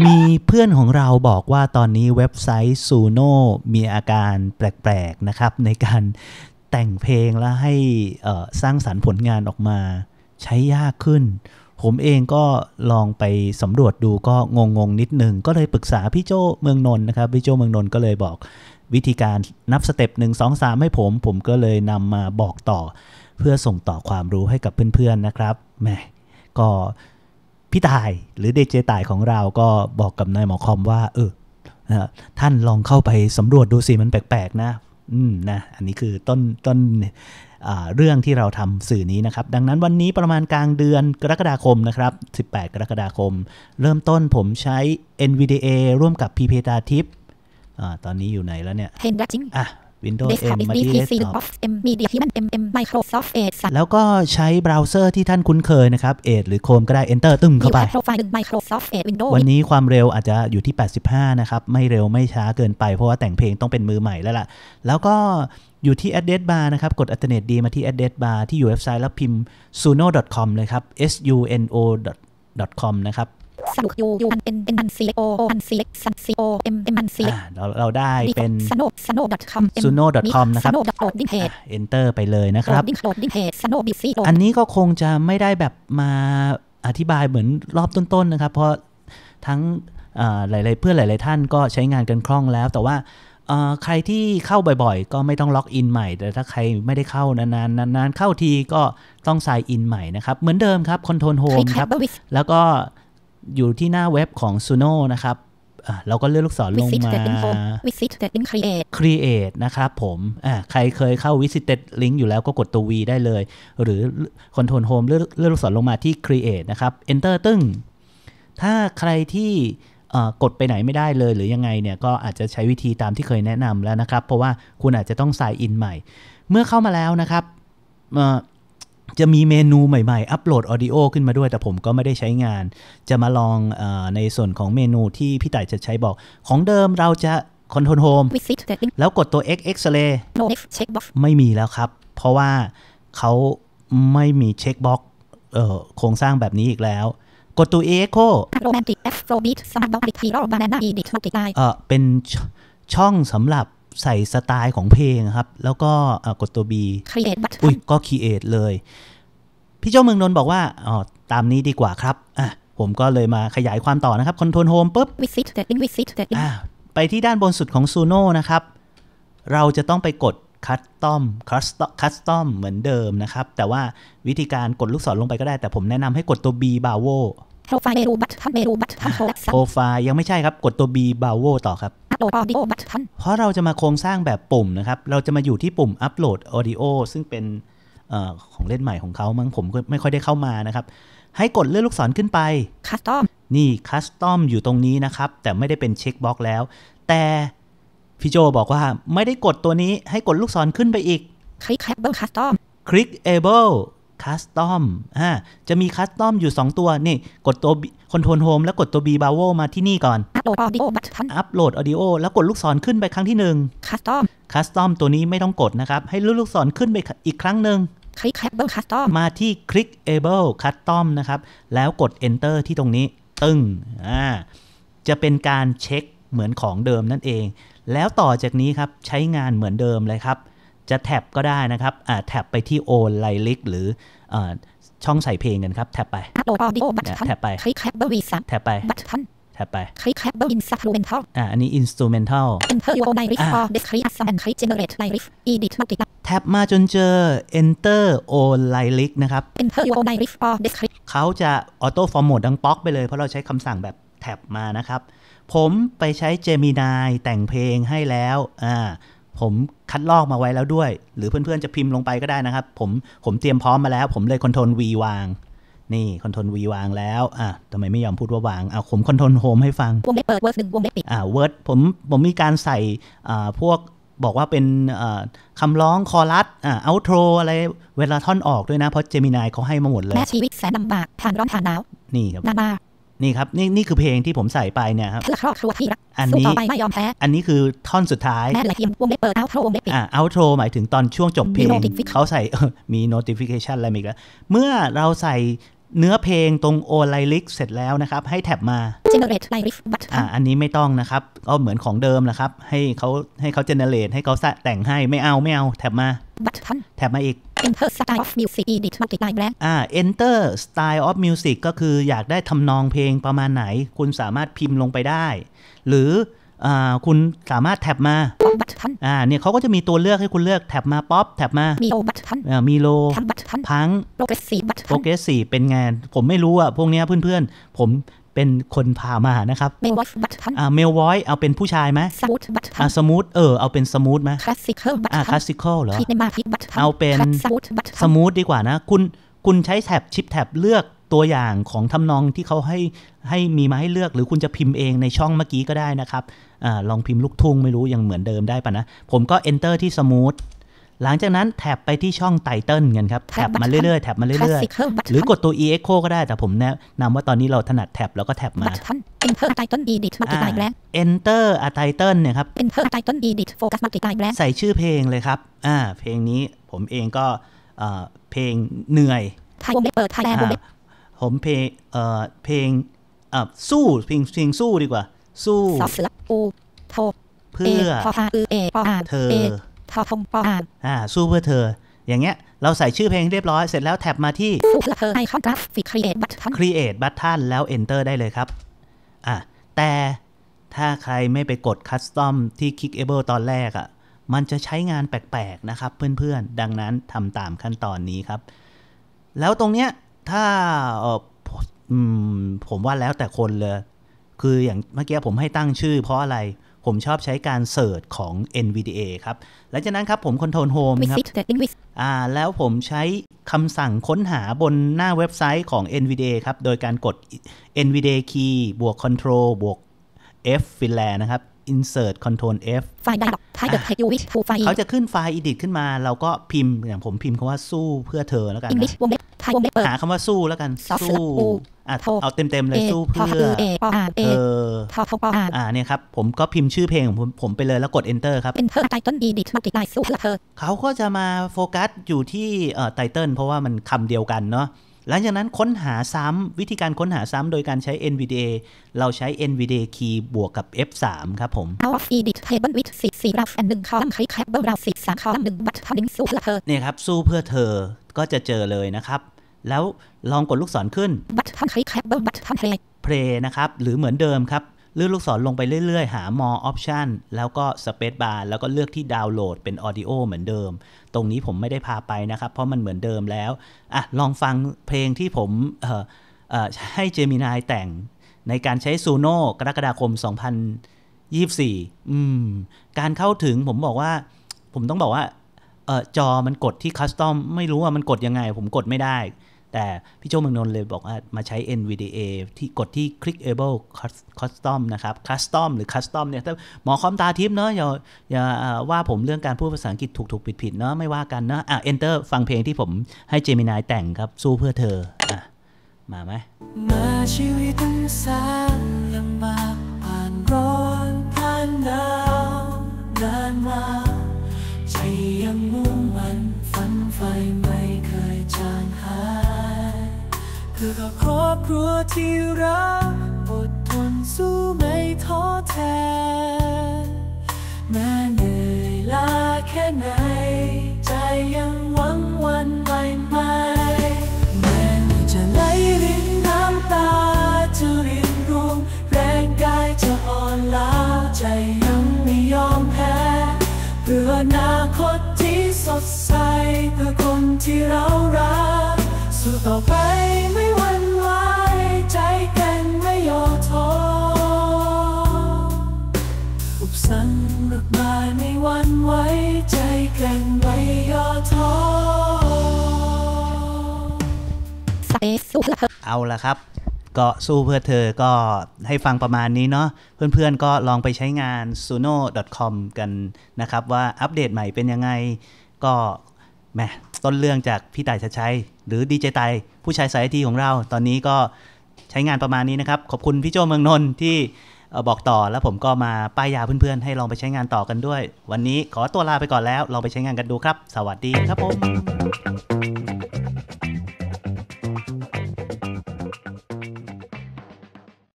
มีเพื่อนของเราบอกว่าตอนนี้เว็บไซต์ซูโนมีอาการแปลกๆ นะครับ ในการแต่งเพลงและให้สร้างสารรค์ผลงานออกมาใช้ยากขึ้น ผมเองก็ลองไปสำรวจดูก็งงๆนิดนึงก็เลยปรึกษา พี่โจเมืองนนท์นะครับพี่โจเมืองนนท์ก็เลยบอกวิธีการนับสเต็ปหนึ่งงสอสามให้ผม ผมก็เลยนำมาบอกต่อเพื่อส่งต่อความรู้ให้กับเพื่อนๆนะครับแมมก็พี่ตายหรือเดเจตายของเราก็บอกกับนายหมอคอมว่า เออท่านลองเข้าไปสำรวจดูสิ มันแปลกๆนะอืมนะ อันนี้คือต้นต้นเรื่องที่เราทำสื่อนี้นะครับ ดังนั้นวันนี้ประมาณกลางเดือนกรกฎาคมนะครับ 18 กรกฎาคม เริ่มต้นผมใช้ NVDA ร่วมกับ p p t a ท i p ตอนนี้อยู่ไหนแล้วเนี่ยเห็นแล้วจริงอ่ะ Windows M มาที่ Desktop M Media Human M M Microsoft Edge แล้วก็ใช้เบราว์เซอร์ที่ท่านคุ้นเคยนะครับ Edge หรือ Chrome ก็ได้ Enter ตึ้มเข้าไป Microsoft Edge Windows วันนี้ความเร็วอาจจะอยู่ที่ 85 นะครับ ไม่เร็วไม่ช้าเกินไป เพราะว่าแต่งเพลงต้องเป็นมือใหม่แล้วล่ะ แล้วก็อยู่ที่ address bar นะครับ กด alternate d มาที่ address bar ที่อยู่เว็บไซต์แล้วพิมพ์ suno.com เลยครับ suno.com นะครับสนุกยูยูอันเป็นเป็นอันซีโออันซีเล็กสันซีโอเอ็มเอ็มอันซีเราเราได้เป็นสโนสโนดอทคอมูโนดอทคอมนะครับสโนดอทโอดิ้งเพจเอนเตอร์ไปเลยนะครับดิ้งโอดิ้งเพจสโนบิซีอันนี้ก็คงจะไม่ได้แบบมาอธิบายเหมือนรอบต้นๆนะครับ เพราะทั้งหลาย ๆ เพื่อนหลายๆท่านก็ใช้งานกันคล่องแล้ว แต่ว่า ใครที่เข้าบ่อยๆ ก็ไม่ต้องล็อกอิน ใหม่ แต่ถ้าใครไม่ได้เข้า นานๆนานๆ เข้าทีก็ต้องไซน์อินใหม่นะครับ เหมือนเดิมครับคอนโทรลโฮมครับแล้วก็อยู่ที่หน้าเว็บของ Suno นะครับ เราก็เลือกลูกศรลงมา v i s i t h e visit link create create นะครับผม ใครเคยเข้า v i s i t e link อยู่แล้วก็กดตัว V ได้เลย หรือ control home เลือกเลือกลูกศรลงมาที่ create นะครับ enter ตึ้ง ถ้าใครที่กดไปไหนไม่ได้เลยหรือยังไงเนี่ยก็อาจจะใช้วิธีตามที่เคยแนะนำแล้วนะครับ เพราะว่าคุณอาจจะต้อง sign in ใหม่ เมื่อเข้ามาแล้วนะครับจะมีเมนูใหม่ๆ อัปโหลดออดิโอขึ้นมาด้วยแต่ผมก็ไม่ได้ใช้งาน จะมาลองอในส่วนของเมนูที่พี่ต่ายจะใช้บอก ของเดิมเราจะคอนโทรลโฮมแล้วกดตัว X X-ray no X checkbox ไม่มีแล้วครับ เพราะว่าเขาไม่มีเช็คบ็อกโครงสร้างแบบนี้อีกแล้ว กดตัว Echo เออเป็นช่องสำหรับใส่สไตล์ของเพลงครับ แล้วก็กดตัว B create อุ้ยก็ create เลย พี่เจ้าเมืองนนบอกว่าอ๋อตามนี้ดีกว่าครับอ่ะผมก็เลยมาขยายความต่อนะครับคอนโทรลโฮมปุ๊บ visit t h i n visit t h i n ไปที่ด้านบนสุดของ Suno นะครับ เราจะต้องไปกด Custom Custom เหมือนเดิมนะครับ แต่ว่าวิธีการกดลูกศรลงไปก็ได้ แต่ผมแนะนำให้กดตัว B Bravo โปไฟเมนูบัตรเมนูบัตรโปรไฟล์ยังไม่ใช่ครับ กดตัว B Bravo ต่อครับโหลดออดิโอบัตทันเพราะเราจะมาโครงสร้างแบบปุ่มนะครับ เราจะมาอยู่ที่ปุ่มอัปโหลดออดิโอซึ่งเป็นอของเล่นใหม่ของเขามั้งผมไม่ค่อยได้เข้ามานะครับ ให้กดเลื่อนลูกศรขึ้นไปคัสตอมนี่คัสตอมอยู่ตรงนี้นะครับ แต่ไม่ได้เป็นเช็คบ็อกแล้ว แต่พี่โจบอกว่าไม่ได้กดตัวนี้ ให้กดลูกศรขึ้นไปอีกคลิกแคปเบิลคัสตอมคลิกเอเบิลคัสตอมอ่าจะมีคัสตอมอยู่ 2 ตัว นี่ กดตัวคอนโทรลโฮมแล้วกดตัว B บาวมาที่นี่ก่อนอัปโหลดออดิโออัโหลดออดิโอแล้วกดลูกศรขึ้นไปครั้งที่1คัสตอมคัสตอมตัวนี้ไม่ต้องกดนะครับ ให้ลูกศรขึ้นไปอีกครั้งหนึ่งคลิกปเบิลคัสตอมมาที่คลิกเอเบิลคัสตอมนะครับแล้วกด Enter ที่ตรงนี้ ตึ้งอ่าจะเป็นการเช็คเหมือนของเดิมนั่นเอง แล้วต่อจากนี้ครับ ใช้งานเหมือนเดิมเลยครับจะแท็บก็ได้นะครับ แท็บไปที่โอนไลลิกหรือช่องใส่เพลงกันครับ แท็บไปบทแท็บไปคลิกแทปเบไปวีซัแท็บไปบทแท็บไปคลิกแทปเบอร์อินสูเมนทัลอ่าอันนี้อินสตูเมนทัล enter your l ไ r i c for discrete a s s e and click generate lyric e d i ท m u l t i แท็บมาจนเจอ enter all lyric นะครับ enter your lyric for discrete เขาจะออโต้ฟอร์มดังป๊อกไปเลยเพราะเราใช้คำสั่งแบบแท็บมานะครับ ผมไปใช้จม m น n i แต่งเพลงให้แล้ว อ่าผมคัดลอกมาไว้แล้วด้วย หรือเพื่อนๆ จะพิมพ์ลงไปก็ได้นะครับ ผมผมเตรียมพร้อมมาแล้ว ผมเลยคอนโทรล V วาง นี่คอนโทรล V วางแล้วอ่ะทำไมไม่ยอมพูดว่าวางอ่ะผมคอนโทรลโฮมให้ฟัง วงเล็บเปิดเวิร์ดหนึ่งวงเล็บปิดอ่าเวิร์ดผมผมมีการใส่อ่าพวกบอกว่าเป็นคำร้องคอรัสอ่าเอาโทรอะไร เวลาท่อนออกด้วยนะ เพราะเจมินายเขาให้มาหมดเลย แม่ชีวิตแสนลำบากทานร้อนทานหนาวนี่ครับนามานี่ครับนี่นี่คือเพลงที่ผมใส่ไปเนี่ยครับเพื่อครอบครัวที่รักอันนี้ต่อไปไม่ยอมแพ้อันนี้คือท่อนสุดท้ายแม่ละเทีมวงเล็บเปิดเอาโทรวงเล็บปิดอ่าเอาโทรหมายถึงตอนช่วงจบเพลงเขาใส่มี notification อะไรอีกแล้ว เมื่อเราใส่เนื้อเพลงตรงโอไลลิกเสร็จแล้วนะครับ ให้แท็บมา generate l ล r i f but อ่าอันนี้ไม่ต้องนะครับก็เหมือนของเดิมนะครับให้เขาให้เขา generate ให้เขาแต่งให้ไม่เอา ไม่เอาแท็บมา but แท็บมาอีก Enter Style of Music Edit Multiply Black อ่า Enter Style of Music ก็คืออยากได้ทำนองเพลงประมาณไหน คุณสามารถพิมพ์ลงไปได้ หรืออ่าคุณสามารถแท็บมาออ่าเนี่ยเขาก็จะมีตัวเลือกให้คุณเลือก แท็บมา ป๊อป แท็บมามีโอบัทันอ่ามีโลพังบัทันพังโปรเกรสซีฟบัทันโปรเกรสซีฟเป็นไงผมไม่รู้อ่ะพวกเนี้ยเพื่อนๆผมเป็นคนพามานะครับเมลวอยบัตทันอ่าเมลวอยเอาเป็นผู้ชายไหมสมูทบัตทันอ่าสมูทเออเอาเป็นสมูทไหมคลาสสิคอลบัตทันอ่าคลาสสิคอลเหรอในมาพบัตทันเอาเป็นสมูทบัตทันสมูทดีกว่านะ คุณคุณใช้แท็บชิปแท็บเลือกตัวอย่างของทำนองที่เขาให้ให้มีมาให้เลือกหรือคุณจะพิมพ์เองในช่องเมื่อกี้ก็ได้นะครับอลองพิมพ์ลูกทุ่งไม่รู้ยังเหมือนเดิมได้ปะนะ ผมก็ enter ที่ smooth หลังจากนั้นแท็บไปที่ช่องไตเติลกันครับแท็บมาเรื่อยๆแท็บมาเรื่อยๆหรือกดตัว e echo ก็ได้แต่ผมแนะนำว่าตอนนี้เราถนัดแท็บแล้วก็แท็บมา enter title edit m u l t i blank enter a title เนี่ยครับ enter title edit focus m u l t i blank ใส่ชื่อเพลงเลยครับอ่าเพลงนี้ผมเองก็เพลงเหนื่อยไทยเปิดไทยแลนด์ผมเพลงเอ่อเพลงอ่สู้เพลงเพลงสู้ดีกว่าสู้เพื่อเธอทาฟงปออ่านอ่าสู้เพื่อเธอ อย่างเงี้ย เราใส่ชื่อเพลงเรียบร้อย เสร็จแล้วแท็บมาที่สู้เพื่อเธอไอคอนกราฟิกครีเอทบัตทันครีเอทบัตทันแล้ว Enter ได้เลยครับอ่าแต่ถ้าใครไม่ไปกดคัสตอมที่ c ิ i c k a b l e ตอนแรกอะ่ะ มันจะใช้งานแปลกๆนะครับเพื่อนๆ ดังนั้นทำตามขั้นตอนนี้ครับ แล้วตรงเนี้ย ถ้าผมว่าแล้วแต่คนเลย คืออย่างเมื่อกี้ผมให้ตั้งชื่อเพราะอะไรผมชอบใช้การเสิร์ชของ NVDA ครับหลังจากนั้นครับผมคอนโทรลโฮมครับอ่าแล้วผมใช้คำสั่งค้นหาบนหน้าเว็บไซต์ของ NVDA ครับ โดยการกด NVDA key บวก control บวก F ฟิ n l ล n d ์นะครับ insert control F ไฟล์ไดร์ไทเดอร์ไทยูวิชทูไฟล์เขาจะขึ้นไฟล์ edit ขึ้นมา เราก็พิมพ์อย่างผมพิมพ์คาว่าสู้เพื่อเธอแล้วกันวงเล็บไทยวงเล็บหาคำว่าสู้แล้วกัน สู้เอาเต็มๆเลยสู้เพื่อเธอทออ่าเนี่ยครับผมก็พิมพ์ชื่อเพลงของผมผมไปเลยแล้วกด enter ครับ enter ไตเติ้ล e d i มัติไลน์สู้เพื่อเธอเขาก็จะมาโฟกัสอยู่ที่ไตเติ้ลเพราะว่ามันคำเดียวกันเนาะหลังจากนั้นค้นหาซ้ำวิธีการค้นหาซ้ำโดยการใช้ NVDA เราใช้ NVDA key บวกกับ F3 ครับผม o w e of Edit Table with 4 4 graph and 1 column คลิก Table graph 4 3 column 1 but turning สู้เพื่อเธอเนี่ยครับสู้เพื่อเธอ ก็จะเจอเลยนะครับ แล้วลองกดลูกศรขึ้น but turn click Table but turn play play นะครับ หรือเหมือนเดิมครับเลื่อนลูกศรลงไปเรื่อยๆ หา more option แล้วก็ space bar แล้วก็เลือกที่ดาวน์โหลดเป็น audio เหมือนเดิม ตรงนี้ผมไม่ได้พาไปนะครับ เพราะมันเหมือนเดิมแล้วอ่ะลองฟังเพลงที่ผมให้เจมินายแต่งในการใช้ซูโน่กรกฎาคม 2024อืมการเข้าถึงผมบอกว่า ผมต้องบอกว่า จอมันกดที่คัสตอมไม่รู้ว่ามันกดยังไง ผมกดไม่ได้แต่พี่โจเมืองนนท์เลยบอกว่ามาใช้ NVDA ที่กดที่ Clickable Custom นะครับ Custom หรือ Custom เนี่ยถ้าหมอคอมตาทิพย์เนาะอย่าอย่าว่าผมเรื่องการพูดภาษาอังกฤษถูกถูกผิดผิดเนาะไม่ว่ากันเนาะอ่ะ Enter ฟังเพลงที่ผมให้เจมินายแต่งครับสู้เพื่อเธออ่ะมาไหมมาชีวิต้งสาลำบากผ่านร้อนผ่านหนาวนานมาใจยังมุ่งมันฝันไฟมาพื่อครอบครัวที่รักอดทนสู้ไม่ท้อแท้แม้เหนื่อยล้าแค่ไหนใจยังหวังวันใหม่ใหมแม้จะไหลรินน้ำตาจะรินรวมแรงกายจะอ่อนล้าใจยังไม่ยอมแพ้ เพื่ออนาคตที่สดใสเพื่อคนที่เรารักเอาละครับ ก็สู้เพื่อเธอก็ให้ฟังประมาณนี้เนาะเพื่อน ๆ ก็ลองไปใช้งาน suno.com กันนะครับ ว่าอัปเดตใหม่เป็นยังไง ก็แมต้นเรื่องจากพี่ต่ายชัชัยหรือดีเจไต ผู้ชายสายทีของเรา ตอนนี้ก็ใช้งานประมาณนี้นะครับ ขอบคุณพี่โจเมืองนนท์ที่บอกต่อแล้วผมก็มาป้ายยาเพื่อนๆ ให้ลองไปใช้งานต่อกันด้วย วันนี้ขอตัวลาไปก่อนแล้วลองไปใช้งานกันดูครับ สวัสดีครับผม